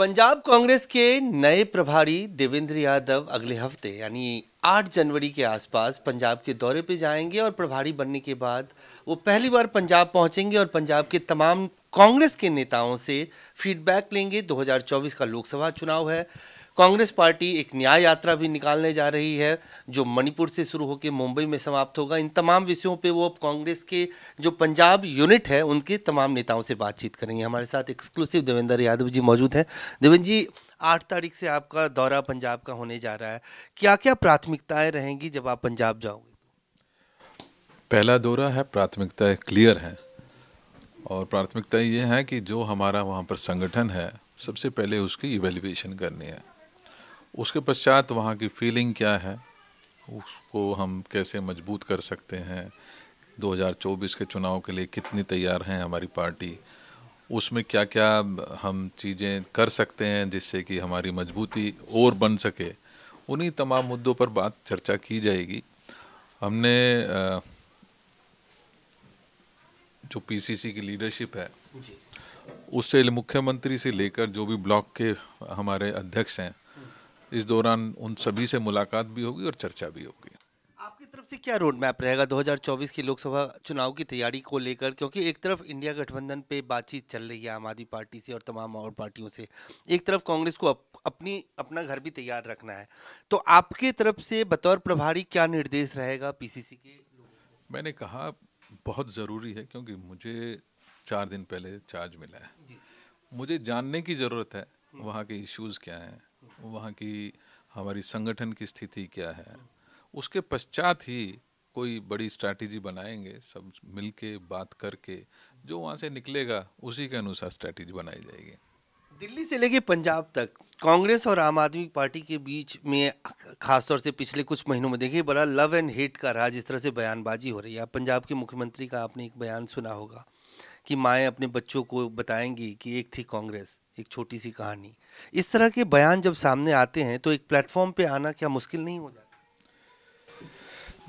पंजाब कांग्रेस के नए प्रभारी देवेंद्र यादव अगले हफ्ते यानी 8 जनवरी के आसपास पंजाब के दौरे पे जाएंगे और प्रभारी बनने के बाद वो पहली बार पंजाब पहुंचेंगे और पंजाब के तमाम कांग्रेस के नेताओं से फीडबैक लेंगे 2024 का लोकसभा चुनाव है कांग्रेस पार्टी एक न्याय यात्रा भी निकालने जा रही है जो मणिपुर से शुरू होकर मुंबई में समाप्त होगा इन तमाम विषयों पे वो अब कांग्रेस के जो पंजाब यूनिट है उनके तमाम नेताओं से बातचीत करेंगे हमारे साथ एक्सक्लूसिव देवेंद्र यादव जी मौजूद हैं देवेंद्र जी आठ तारीख से आपका दौरा पंजाब का होने जा रहा है क्या क्या प्राथमिकताएँ रहेंगी जब आप पंजाब जाओगे पहला दौरा है प्राथमिकताएँ क्लियर हैं और प्राथमिकता ये है कि जो हमारा वहाँ पर संगठन है सबसे पहले उसकी इवेल्युएशन करनी है उसके पश्चात वहाँ की फीलिंग क्या है उसको हम कैसे मजबूत कर सकते हैं 2024 के चुनाव के लिए कितनी तैयार हैं हमारी पार्टी उसमें क्या क्या हम चीज़ें कर सकते हैं जिससे कि हमारी मजबूती और बन सके उन्हीं तमाम मुद्दों पर बात चर्चा की जाएगी हमने जो पीसीसी की लीडरशिप है उससे मुख्यमंत्री से लेकर जो भी ब्लॉक के हमारे अध्यक्ष हैं इस दौरान उन सभी से मुलाकात भी होगी और चर्चा भी होगी आपकी तरफ से क्या रोड मैप रहेगा 2024 की लोकसभा चुनाव की तैयारी को लेकर क्योंकि एक तरफ इंडिया गठबंधन पे बातचीत चल रही है आम आदमी पार्टी से और तमाम और पार्टियों से एक तरफ कांग्रेस को अप, अपनी अपना घर भी तैयार रखना है तो आपके तरफ से बतौर प्रभारी क्या निर्देश रहेगा पीसीसी के मैंने कहा बहुत ज़रूरी है क्योंकि मुझे चार दिन पहले चार्ज मिला है मुझे जानने की ज़रूरत है वहाँ के इश्यूज़ क्या हैं वहाँ की हमारी संगठन की स्थिति क्या है उसके पश्चात ही कोई बड़ी स्ट्रैटेजी बनाएंगे सब मिलके बात करके जो वहाँ से निकलेगा उसी के अनुसार स्ट्रैटेजी बनाई जाएगी दिल्ली से लेके पंजाब तक कांग्रेस और आम आदमी पार्टी के बीच में खासतौर से पिछले कुछ महीनों में देखिए बड़ा लव एंड हेट का राज इस तरह से बयानबाजी हो रही है पंजाब के मुख्यमंत्री का आपने एक बयान सुना होगा कि माएँ अपने बच्चों को बताएंगी कि एक थी कांग्रेस एक छोटी सी कहानी इस तरह के बयान जब सामने आते हैं तो एक प्लेटफॉर्म पे आना क्या मुश्किल नहीं हो जाता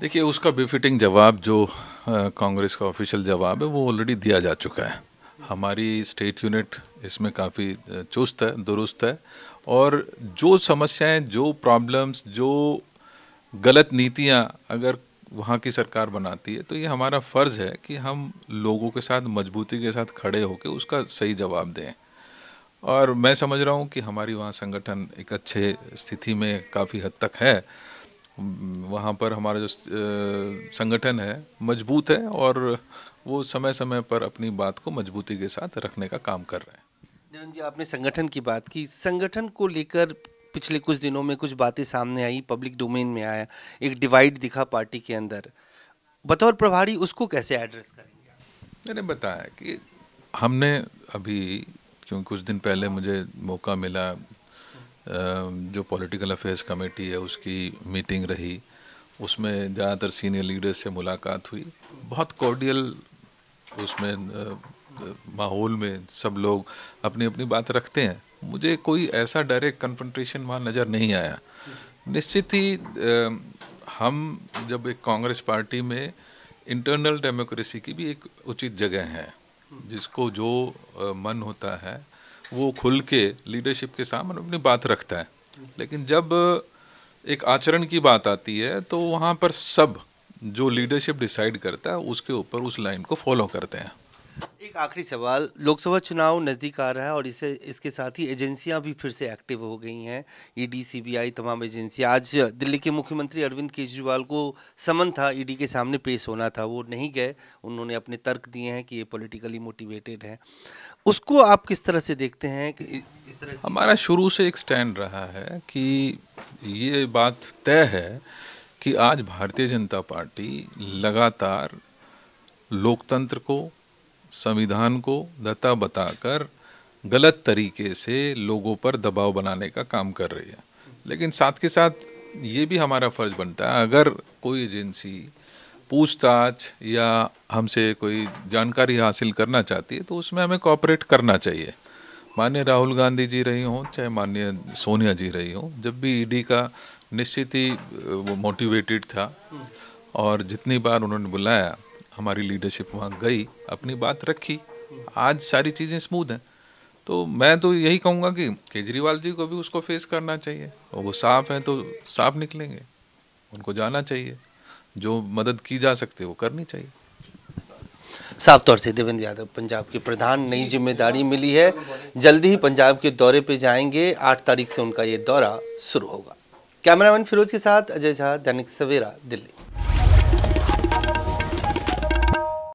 देखिए उसका बेफिटिंग जवाब जो कांग्रेस का ऑफिशियल जवाब है वो ऑलरेडी दिया जा चुका है हमारी स्टेट यूनिट इसमें काफ़ी चुस्त है दुरुस्त है और जो समस्याएं जो प्रॉब्लम्स जो गलत नीतियां अगर वहाँ की सरकार बनाती है तो ये हमारा फ़र्ज़ है कि हम लोगों के साथ मजबूती के साथ खड़े होकर उसका सही जवाब दें और मैं समझ रहा हूँ कि हमारी वहाँ संगठन एक अच्छे स्थिति में काफ़ी हद तक है वहाँ पर हमारा जो संगठन है मजबूत है और वो समय समय पर अपनी बात को मजबूती के साथ रखने का काम कर रहे हैं जी आपने संगठन की बात की संगठन को लेकर पिछले कुछ दिनों में कुछ बातें सामने आई पब्लिक डोमेन में आया एक डिवाइड दिखा पार्टी के अंदर बतौर प्रभारी उसको कैसे एड्रेस करेंगे मैंने बताया कि हमने अभी क्योंकि कुछ दिन पहले मुझे मौका मिला जो पॉलिटिकल अफेयर्स कमेटी है उसकी मीटिंग रही उसमें ज़्यादातर सीनियर लीडर्स से मुलाकात हुई बहुत कॉर्डियल उसमें माहौल में सब लोग अपनी अपनी बात रखते हैं मुझे कोई ऐसा डायरेक्ट कन्फ्रंट्रेशन वहाँ नज़र नहीं आया निश्चित ही हम जब एक कांग्रेस पार्टी में इंटरनल डेमोक्रेसी की भी एक उचित जगह है जिसको जो मन होता है वो खुल के लीडरशिप के सामने अपनी बात रखता है लेकिन जब एक आचरण की बात आती है तो वहाँ पर सब जो लीडरशिप डिसाइड करता है उसके ऊपर उस लाइन को फॉलो करते हैं एक आखिरी सवाल लोकसभा चुनाव नज़दीक आ रहा है और इसे इसके साथ ही एजेंसियां भी फिर से एक्टिव हो गई हैं ईडी सीबीआई तमाम एजेंसियां आज दिल्ली के मुख्यमंत्री अरविंद केजरीवाल को समन था ईडी के सामने पेश होना था वो नहीं गए उन्होंने अपने तर्क दिए हैं कि ये पॉलिटिकली मोटिवेटेड है उसको आप किस तरह से देखते हैं कि इस तरह हमारा शुरू से एक स्टैंड रहा है कि ये बात तय है कि आज भारतीय जनता पार्टी लगातार लोकतंत्र को संविधान को दत्ता बताकर गलत तरीके से लोगों पर दबाव बनाने का काम कर रही है लेकिन साथ के साथ ये भी हमारा फ़र्ज़ बनता है अगर कोई एजेंसी पूछताछ या हमसे कोई जानकारी हासिल करना चाहती है तो उसमें हमें कॉपरेट करना चाहिए माननीय राहुल गांधी जी रही हों चाहे माननीय सोनिया जी रही हों जब भी ईडी e का निश्चित ही वो मोटिवेटेड था और जितनी बार उन्होंने बुलाया हमारी लीडरशिप वहाँ गई अपनी बात रखी आज सारी चीज़ें स्मूथ हैं तो मैं तो यही कहूँगा कि केजरीवाल जी को भी उसको फेस करना चाहिए और वो साफ हैं तो साफ निकलेंगे उनको जाना चाहिए जो मदद की जा सकती है वो करनी चाहिए साफ तौर से देवेंद्र यादव पंजाब के प्रधान नई जिम्मेदारी मिली है जल्दी ही पंजाब के दौरे पे जाएंगे आठ तारीख से उनका ये दौरा शुरू होगा कैमरामैन फिरोज के साथ अजय झा दैनिक सवेरा दिल्ली